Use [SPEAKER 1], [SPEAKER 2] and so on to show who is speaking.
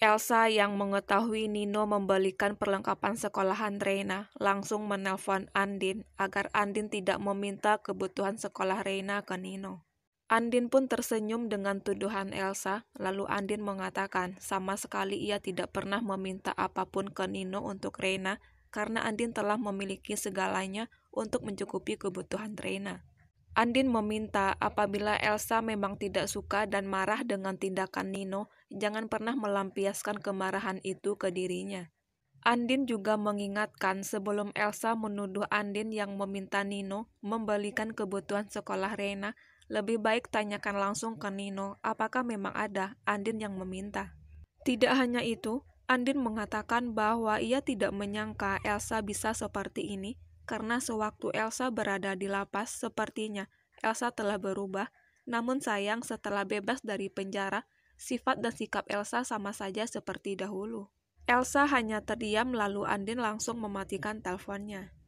[SPEAKER 1] Elsa yang mengetahui Nino membalikan perlengkapan sekolahan Reina langsung menelpon Andin agar Andin tidak meminta kebutuhan sekolah Reina ke Nino. Andin pun tersenyum dengan tuduhan Elsa, lalu Andin mengatakan sama sekali ia tidak pernah meminta apapun ke Nino untuk Reina karena Andin telah memiliki segalanya untuk mencukupi kebutuhan Reina. Andin meminta apabila Elsa memang tidak suka dan marah dengan tindakan Nino, jangan pernah melampiaskan kemarahan itu ke dirinya. Andin juga mengingatkan sebelum Elsa menuduh Andin yang meminta Nino membelikan kebutuhan sekolah Rena, lebih baik tanyakan langsung ke Nino apakah memang ada Andin yang meminta. Tidak hanya itu, Andin mengatakan bahwa ia tidak menyangka Elsa bisa seperti ini karena sewaktu Elsa berada di lapas, sepertinya Elsa telah berubah. Namun sayang, setelah bebas dari penjara, sifat dan sikap Elsa sama saja seperti dahulu. Elsa hanya terdiam lalu Andin langsung mematikan
[SPEAKER 2] teleponnya.